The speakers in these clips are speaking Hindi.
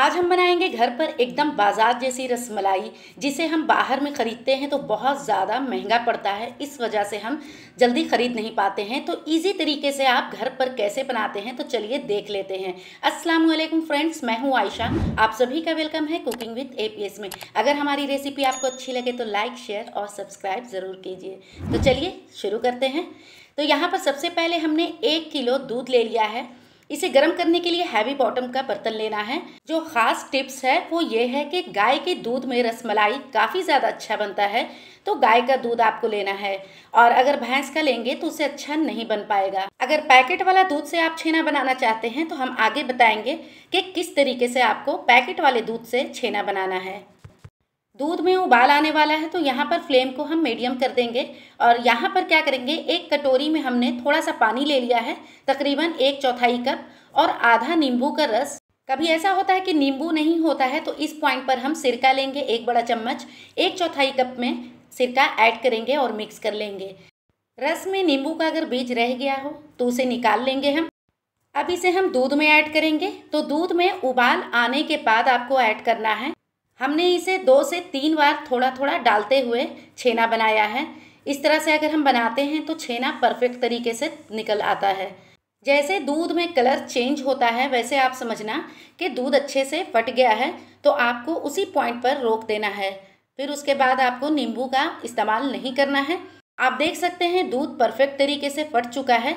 आज हम बनाएंगे घर पर एकदम बाजार जैसी रसमलाई जिसे हम बाहर में ख़रीदते हैं तो बहुत ज़्यादा महंगा पड़ता है इस वजह से हम जल्दी ख़रीद नहीं पाते हैं तो इजी तरीके से आप घर पर कैसे बनाते हैं तो चलिए देख लेते हैं अस्सलाम वालेकुम फ्रेंड्स मैं हूँ आयशा आप सभी का वेलकम है कुकिंग विथ ए में अगर हमारी रेसिपी आपको अच्छी लगे तो लाइक शेयर और सब्सक्राइब ज़रूर कीजिए तो चलिए शुरू करते हैं तो यहाँ पर सबसे पहले हमने एक किलो दूध ले लिया है इसे गर्म करने के लिए हैवी बॉटम का बर्तन लेना है जो खास टिप्स है वो ये है कि गाय के दूध में रसमलाई काफ़ी ज़्यादा अच्छा बनता है तो गाय का दूध आपको लेना है और अगर भैंस का लेंगे तो उसे अच्छा नहीं बन पाएगा अगर पैकेट वाला दूध से आप छेना बनाना चाहते हैं तो हम आगे बताएंगे कि किस तरीके से आपको पैकेट वाले दूध से छेना बनाना है दूध में उबाल आने वाला है तो यहाँ पर फ्लेम को हम मीडियम कर देंगे और यहाँ पर क्या करेंगे एक कटोरी में हमने थोड़ा सा पानी ले लिया है तकरीबन एक चौथाई कप और आधा नींबू का रस कभी ऐसा होता है कि नींबू नहीं होता है तो इस पॉइंट पर हम सिरका लेंगे एक बड़ा चम्मच एक चौथाई कप में सिरका ऐड करेंगे और मिक्स कर लेंगे रस में नींबू का अगर बीज रह गया हो तो उसे निकाल लेंगे हम अब इसे हम दूध में ऐड करेंगे तो दूध में उबाल आने के बाद आपको ऐड करना है हमने इसे दो से तीन बार थोड़ा थोड़ा डालते हुए छेना बनाया है इस तरह से अगर हम बनाते हैं तो छेना परफेक्ट तरीके से निकल आता है जैसे दूध में कलर चेंज होता है वैसे आप समझना कि दूध अच्छे से फट गया है तो आपको उसी पॉइंट पर रोक देना है फिर उसके बाद आपको नींबू का इस्तेमाल नहीं करना है आप देख सकते हैं दूध परफेक्ट तरीके से फट चुका है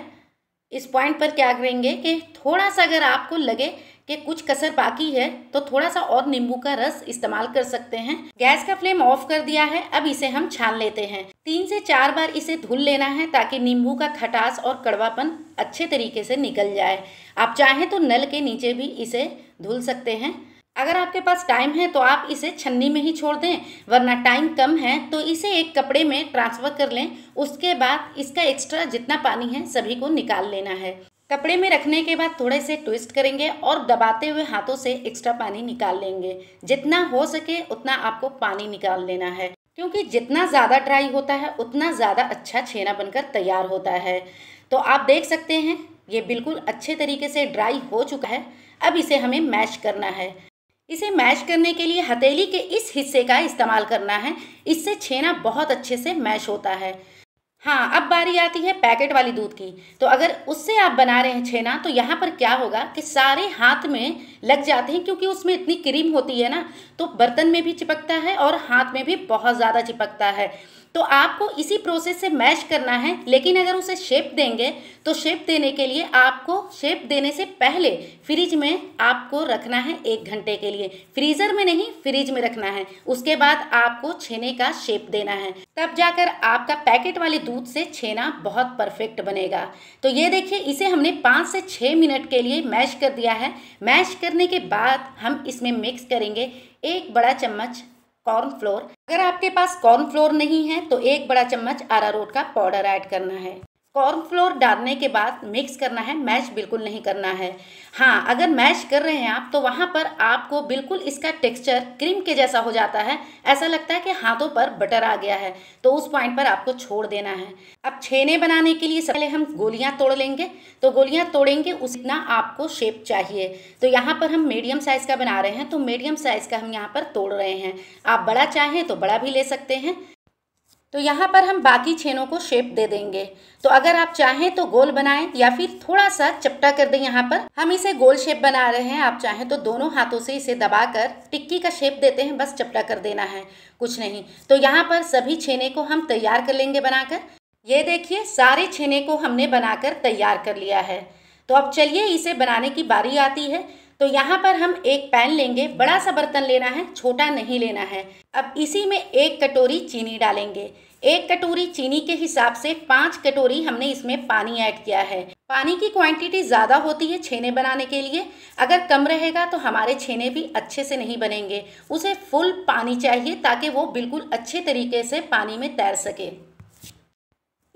इस पॉइंट पर क्या करेंगे कि थोड़ा सा अगर आपको लगे कि कुछ कसर बाकी है तो थोड़ा सा और नींबू का रस इस्तेमाल कर सकते हैं गैस का फ्लेम ऑफ कर दिया है अब इसे हम छान लेते हैं तीन से चार बार इसे धुल लेना है ताकि नींबू का खटास और कड़वापन अच्छे तरीके से निकल जाए आप चाहें तो नल के नीचे भी इसे धुल सकते हैं अगर आपके पास टाइम है तो आप इसे छन्नी में ही छोड़ दें वरना टाइम कम है तो इसे एक कपड़े में ट्रांसफ़र कर लें उसके बाद इसका एक्स्ट्रा जितना पानी है सभी को निकाल लेना है कपड़े में रखने के बाद थोड़े से ट्विस्ट करेंगे और दबाते हुए हाथों से एक्स्ट्रा पानी निकाल लेंगे जितना हो सके उतना आपको पानी निकाल लेना है क्योंकि जितना ज़्यादा ड्राई होता है उतना ज़्यादा अच्छा छेना बनकर तैयार होता है तो आप देख सकते हैं ये बिल्कुल अच्छे तरीके से ड्राई हो चुका है अब इसे हमें मैश करना है इसे मैश करने के लिए हथेली के इस हिस्से का इस्तेमाल करना है इससे छेना बहुत अच्छे से मैश होता है हाँ अब बारी आती है पैकेट वाली दूध की तो अगर उससे आप बना रहे हैं छेना तो यहाँ पर क्या होगा कि सारे हाथ में लग जाते हैं क्योंकि उसमें इतनी क्रीम होती है ना तो बर्तन में भी चिपकता है और हाथ में भी बहुत ज़्यादा चिपकता है तो आपको इसी प्रोसेस से मैच करना है लेकिन अगर उसे शेप देंगे तो शेप देने के लिए आपको शेप देने से पहले फ्रिज में आपको रखना है एक घंटे के लिए फ्रीज़र में नहीं फ्रिज में रखना है उसके बाद आपको छेने का शेप देना है तब जाकर आपका पैकेट वाले दूध से छेना बहुत परफेक्ट बनेगा तो ये देखिए इसे हमने पाँच से छः मिनट के लिए मैश कर दिया है मैश करने के बाद हम इसमें मिक्स करेंगे एक बड़ा चम्मच कॉर्नफ्लोर अगर आपके पास कॉर्नफ्लोर नहीं है तो एक बड़ा चम्मच आरारोट का पाउडर ऐड करना है कॉर्नफ्लोर डालने के बाद मिक्स करना है मैश बिल्कुल नहीं करना है हाँ अगर मैश कर रहे हैं आप तो वहाँ पर आपको बिल्कुल इसका टेक्सचर क्रीम के जैसा हो जाता है ऐसा लगता है कि हाथों पर बटर आ गया है तो उस पॉइंट पर आपको छोड़ देना है अब छेने बनाने के लिए सबसे पहले हम गोलियाँ तोड़ लेंगे तो गोलियाँ तोड़ेंगे उतना आपको शेप चाहिए तो यहाँ पर हम मीडियम साइज़ का बना रहे हैं तो मीडियम साइज़ का हम यहाँ पर तोड़ रहे हैं आप बड़ा चाहें तो बड़ा भी ले सकते हैं तो यहाँ पर हम बाकी छेनों को शेप दे देंगे तो अगर आप चाहें तो गोल बनाएं या फिर थोड़ा सा चपटा कर दें यहाँ पर हम इसे गोल शेप बना रहे हैं आप चाहें तो दोनों हाथों से इसे दबाकर टिक्की का शेप देते हैं बस चपटा कर देना है कुछ नहीं तो यहाँ पर सभी छेने को हम तैयार कर लेंगे बनाकर ये देखिए सारे छेने को हमने बनाकर तैयार कर लिया है तो अब चलिए इसे बनाने की बारी आती है तो यहाँ पर हम एक पैन लेंगे बड़ा सा बर्तन लेना है छोटा नहीं लेना है अब इसी में एक कटोरी चीनी डालेंगे एक कटोरी चीनी के हिसाब से पाँच कटोरी हमने इसमें पानी ऐड किया है पानी की क्वांटिटी ज़्यादा होती है छेने बनाने के लिए अगर कम रहेगा तो हमारे छेने भी अच्छे से नहीं बनेंगे उसे फुल पानी चाहिए ताकि वो बिल्कुल अच्छे तरीके से पानी में तैर सके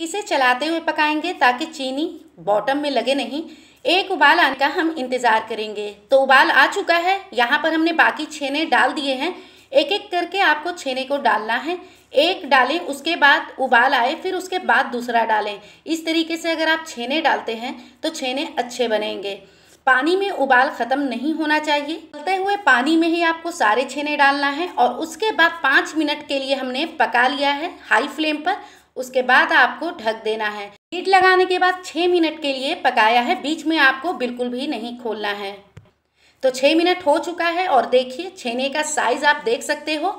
इसे चलाते हुए पकाएंगे ताकि चीनी बॉटम में लगे नहीं एक उबाल आने का हम इंतज़ार करेंगे तो उबाल आ चुका है यहाँ पर हमने बाकी छेने डाल दिए हैं एक एक करके आपको छेने को डालना है एक डालें उसके बाद उबाल आए फिर उसके बाद दूसरा डालें इस तरीके से अगर आप छेने डालते हैं तो छेने अच्छे बनेंगे पानी में उबाल ख़त्म नहीं होना चाहिए चलते हुए पानी में ही आपको सारे छेने डालना है और उसके बाद पाँच मिनट के लिए हमने पका लिया है हाई फ्लेम पर उसके बाद आपको ढक देना है हीट लगाने के बाद छः मिनट के लिए पकाया है बीच में आपको बिल्कुल भी नहीं खोलना है तो छः मिनट हो चुका है और देखिए छेने का साइज आप देख सकते हो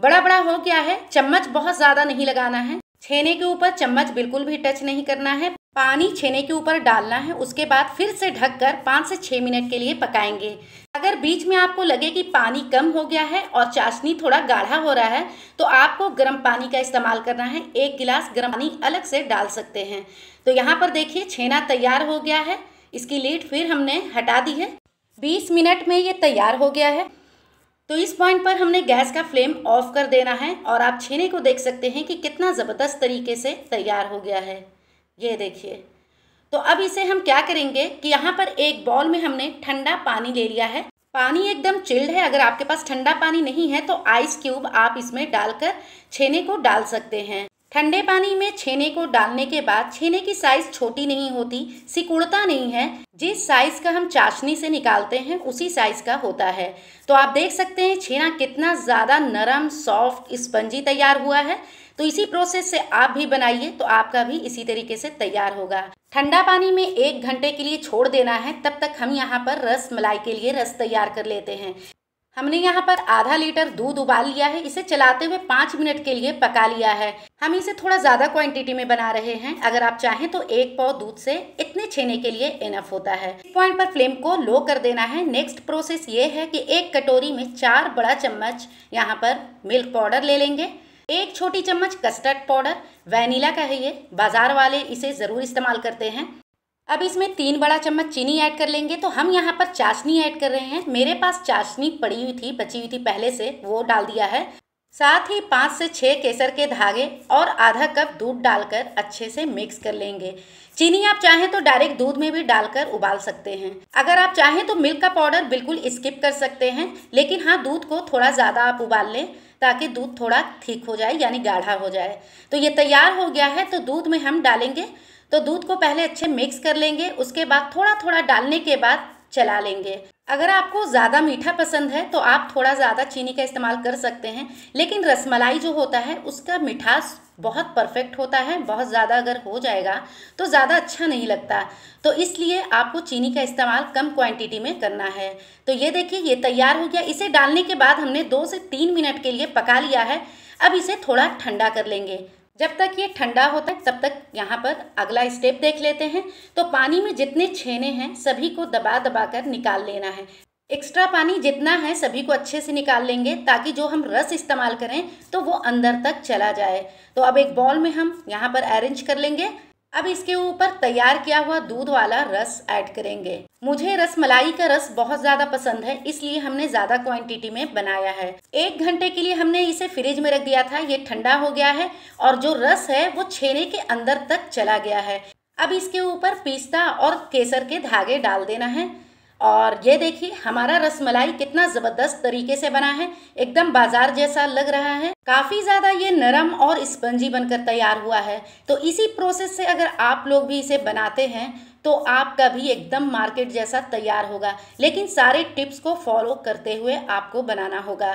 बड़ा बड़ा हो गया है चम्मच बहुत ज़्यादा नहीं लगाना है छेने के ऊपर चम्मच बिल्कुल भी टच नहीं करना है पानी छेने के ऊपर डालना है उसके बाद फिर से ढककर पाँच से छः मिनट के लिए पकाएंगे अगर बीच में आपको लगे कि पानी कम हो गया है और चाशनी थोड़ा गाढ़ा हो रहा है तो आपको गर्म पानी का इस्तेमाल करना है एक गिलास गर्म पानी अलग से डाल सकते हैं तो यहाँ पर देखिए छेना तैयार हो गया है इसकी लीड फिर हमने हटा दी है बीस मिनट में ये तैयार हो गया है तो इस पॉइंट पर हमने गैस का फ्लेम ऑफ कर देना है और आप छेने को देख सकते हैं कि कितना ज़बरदस्त तरीके से तैयार हो गया है ये देखिए तो अब इसे हम क्या करेंगे कि यहाँ पर एक बॉल में हमने ठंडा पानी ले लिया है पानी एकदम चिल्ड है अगर आपके पास ठंडा पानी नहीं है तो आइस क्यूब आप इसमें डालकर छेने को डाल सकते हैं ठंडे पानी में छेने को डालने के बाद छेने की साइज छोटी नहीं होती सिकुड़ता नहीं है जिस साइज का हम चाशनी से निकालते हैं उसी साइज का होता है तो आप देख सकते हैं छेना कितना ज़्यादा नरम सॉफ्ट स्पंजी तैयार हुआ है तो इसी प्रोसेस से आप भी बनाइए तो आपका भी इसी तरीके से तैयार होगा ठंडा पानी में एक घंटे के लिए छोड़ देना है तब तक हम यहाँ पर रस मलाई के लिए रस तैयार कर लेते हैं हमने यहाँ पर आधा लीटर दूध उबाल लिया है इसे चलाते हुए पाँच मिनट के लिए पका लिया है हम इसे थोड़ा ज़्यादा क्वांटिटी में बना रहे हैं अगर आप चाहें तो एक पाव दूध से इतने छेने के लिए इनफ होता है पॉइंट पर फ्लेम को लो कर देना है नेक्स्ट प्रोसेस ये है कि एक कटोरी में चार बड़ा चम्मच यहाँ पर मिल्क पाउडर ले लेंगे एक छोटी चम्मच कस्टर्ड पाउडर वैनिला का है ये बाजार वाले इसे ज़रूर इस्तेमाल करते हैं अब इसमें तीन बड़ा चम्मच चीनी ऐड कर लेंगे तो हम यहाँ पर चाशनी ऐड कर रहे हैं मेरे पास चाशनी पड़ी हुई थी बची हुई थी पहले से वो डाल दिया है साथ ही पाँच से छः केसर के धागे और आधा कप दूध डालकर अच्छे से मिक्स कर लेंगे चीनी आप चाहें तो डायरेक्ट दूध में भी डालकर उबाल सकते हैं अगर आप चाहें तो मिल्क का पाउडर बिल्कुल स्किप कर सकते हैं लेकिन हाँ दूध को थोड़ा ज़्यादा आप उबाल लें ताकि दूध थोड़ा ठीक हो जाए यानी गाढ़ा हो जाए तो ये तैयार हो गया है तो दूध में हम डालेंगे तो दूध को पहले अच्छे मिक्स कर लेंगे उसके बाद थोड़ा थोड़ा डालने के बाद चला लेंगे अगर आपको ज़्यादा मीठा पसंद है तो आप थोड़ा ज़्यादा चीनी का इस्तेमाल कर सकते हैं लेकिन रसमलाई जो होता है उसका मिठास बहुत परफेक्ट होता है बहुत ज़्यादा अगर हो जाएगा तो ज़्यादा अच्छा नहीं लगता तो इसलिए आपको चीनी का इस्तेमाल कम क्वांटिटी में करना है तो ये देखिए ये तैयार हो गया इसे डालने के बाद हमने दो से तीन मिनट के लिए पका लिया है अब इसे थोड़ा ठंडा कर लेंगे जब तक ये ठंडा होता है तब तक यहाँ पर अगला स्टेप देख लेते हैं तो पानी में जितने छेने हैं सभी को दबा दबा कर निकाल लेना है एक्स्ट्रा पानी जितना है सभी को अच्छे से निकाल लेंगे ताकि जो हम रस इस्तेमाल करें तो वो अंदर तक चला जाए तो अब एक बॉल में हम यहाँ पर अरेंज कर लेंगे अब इसके ऊपर तैयार किया हुआ दूध वाला रस ऐड करेंगे मुझे रस मलाई का रस बहुत ज्यादा पसंद है इसलिए हमने ज्यादा क्वांटिटी में बनाया है एक घंटे के लिए हमने इसे फ्रिज में रख दिया था ये ठंडा हो गया है और जो रस है वो छेने के अंदर तक चला गया है अब इसके ऊपर पिस्ता और केसर के धागे डाल देना है और ये देखिए हमारा रसमलाई कितना ज़बरदस्त तरीके से बना है एकदम बाजार जैसा लग रहा है काफ़ी ज़्यादा ये नरम और स्पंजी बनकर तैयार हुआ है तो इसी प्रोसेस से अगर आप लोग भी इसे बनाते हैं तो आपका भी एकदम मार्केट जैसा तैयार होगा लेकिन सारे टिप्स को फॉलो करते हुए आपको बनाना होगा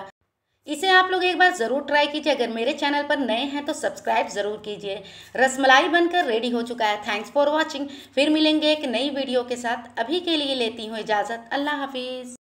इसे आप लोग एक बार ज़रूर ट्राई कीजिए अगर मेरे चैनल पर नए हैं तो सब्सक्राइब ज़रूर कीजिए रसमलाई बनकर रेडी हो चुका है थैंक्स फॉर वॉचिंग फिर मिलेंगे एक नई वीडियो के साथ अभी के लिए लेती हूँ इजाज़त अल्लाह हाफिज़